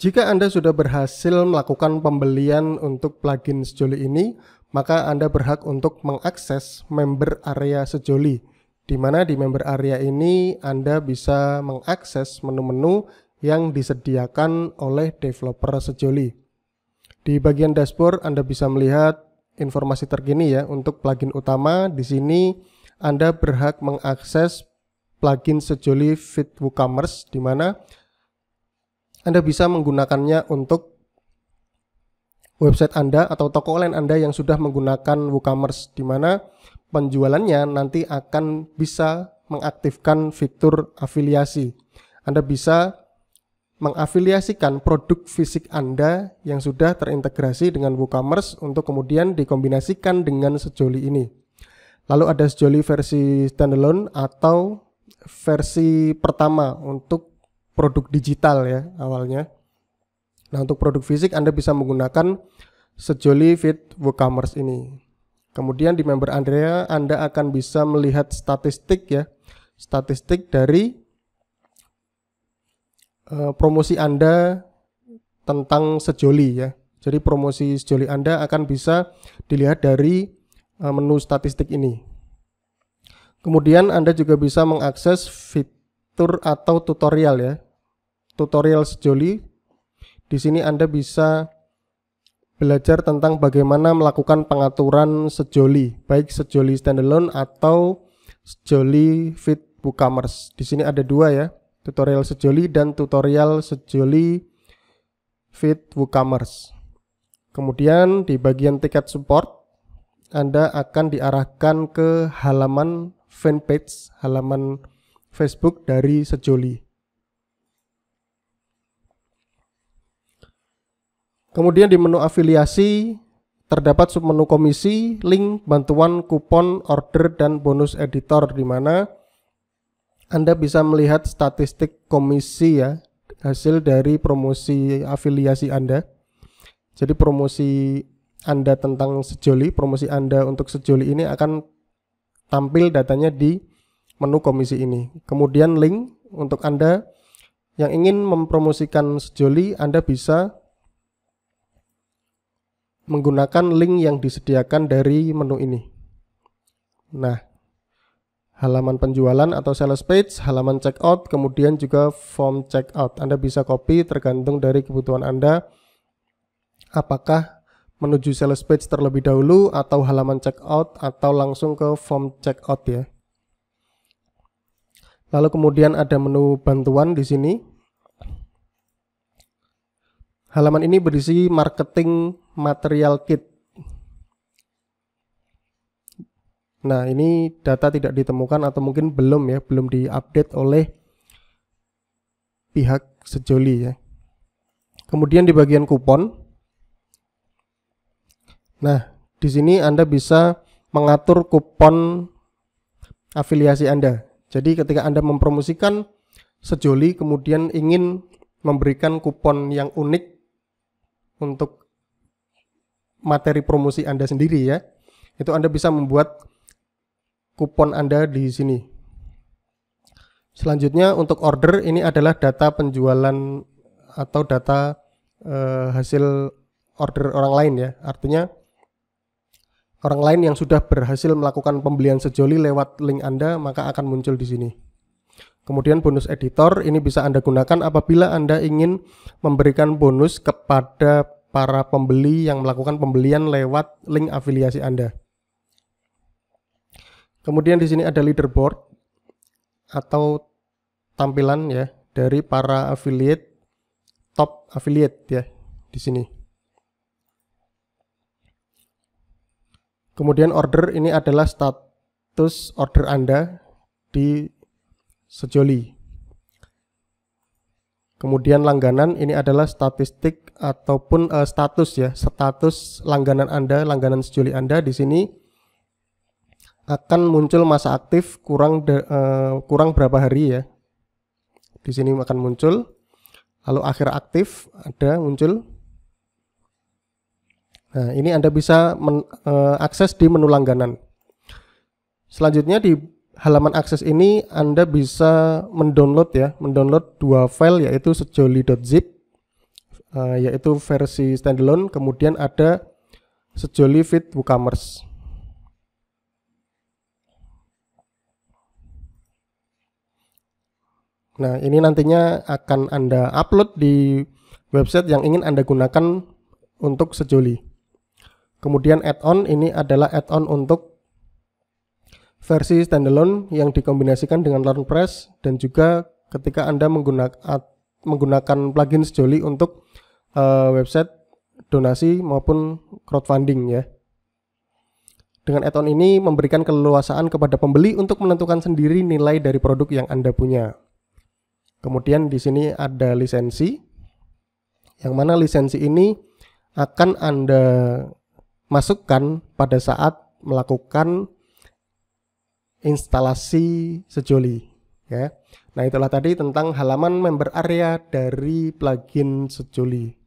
Jika Anda sudah berhasil melakukan pembelian untuk plugin Sejoli ini, maka Anda berhak untuk mengakses member area Sejoli, di mana di member area ini Anda bisa mengakses menu-menu yang disediakan oleh developer Sejoli. Di bagian dashboard Anda bisa melihat informasi terkini ya untuk plugin utama. Di sini Anda berhak mengakses plugin Sejoli Fit WooCommerce di mana anda bisa menggunakannya untuk website Anda atau toko online Anda yang sudah menggunakan WooCommerce di mana penjualannya nanti akan bisa mengaktifkan fitur afiliasi. Anda bisa mengafiliasikan produk fisik Anda yang sudah terintegrasi dengan WooCommerce untuk kemudian dikombinasikan dengan sejoli ini. Lalu ada sejoli versi standalone atau versi pertama untuk produk digital ya awalnya. Nah untuk produk fisik Anda bisa menggunakan sejoli Fit WooCommerce ini. Kemudian di member Andrea Anda akan bisa melihat statistik ya, statistik dari uh, promosi Anda tentang sejoli ya. Jadi promosi sejoli Anda akan bisa dilihat dari uh, menu statistik ini. Kemudian Anda juga bisa mengakses fitur atau tutorial ya tutorial sejoli. Di sini Anda bisa belajar tentang bagaimana melakukan pengaturan sejoli, baik sejoli standalone atau sejoli fit WooCommerce. Di sini ada dua ya, tutorial sejoli dan tutorial sejoli fit WooCommerce. Kemudian di bagian tiket support, Anda akan diarahkan ke halaman fanpage, halaman Facebook dari sejoli. Kemudian di menu afiliasi terdapat submenu komisi, link, bantuan, kupon, order, dan bonus editor di mana Anda bisa melihat statistik komisi ya, hasil dari promosi afiliasi Anda. Jadi promosi Anda tentang sejoli, promosi Anda untuk sejoli ini akan tampil datanya di menu komisi ini. Kemudian link untuk Anda yang ingin mempromosikan sejoli, Anda bisa menggunakan link yang disediakan dari menu ini. Nah, halaman penjualan atau sales page, halaman checkout, kemudian juga form checkout. Anda bisa copy tergantung dari kebutuhan Anda. Apakah menuju sales page terlebih dahulu atau halaman checkout atau langsung ke form checkout ya. Lalu kemudian ada menu bantuan di sini. Halaman ini berisi marketing material kit. Nah, ini data tidak ditemukan atau mungkin belum ya, belum diupdate oleh pihak sejoli ya. Kemudian di bagian kupon. Nah, di sini Anda bisa mengatur kupon afiliasi Anda. Jadi ketika Anda mempromosikan sejoli kemudian ingin memberikan kupon yang unik untuk materi promosi Anda sendiri ya. Itu Anda bisa membuat kupon Anda di sini. Selanjutnya untuk order ini adalah data penjualan atau data eh, hasil order orang lain ya. Artinya orang lain yang sudah berhasil melakukan pembelian sejoli lewat link Anda maka akan muncul di sini. Kemudian bonus editor ini bisa Anda gunakan apabila Anda ingin memberikan bonus kepada para pembeli yang melakukan pembelian lewat link afiliasi Anda. Kemudian di sini ada leaderboard atau tampilan ya dari para affiliate top affiliate ya di sini. Kemudian order ini adalah status order Anda di sejoli. Kemudian langganan ini adalah statistik ataupun uh, status ya, status langganan Anda, langganan sejoli Anda di sini akan muncul masa aktif kurang de, uh, kurang berapa hari ya. Di sini akan muncul. Lalu akhir aktif ada muncul. Nah, ini Anda bisa men, uh, akses di menu langganan. Selanjutnya di halaman akses ini Anda bisa mendownload ya, mendownload dua file yaitu sejoli.zip uh, eh, yaitu versi standalone, kemudian ada sejoli fit WooCommerce. Nah, ini nantinya akan Anda upload di website yang ingin Anda gunakan untuk sejoli. Kemudian add-on ini adalah add-on untuk versi standalone yang dikombinasikan dengan LearnPress dan juga ketika Anda menggunakan menggunakan plugin Sejoli untuk uh, website donasi maupun crowdfunding ya. Dengan add-on ini memberikan keleluasaan kepada pembeli untuk menentukan sendiri nilai dari produk yang Anda punya. Kemudian di sini ada lisensi yang mana lisensi ini akan Anda masukkan pada saat melakukan instalasi sejoli ya. Nah, itulah tadi tentang halaman member area dari plugin sejoli.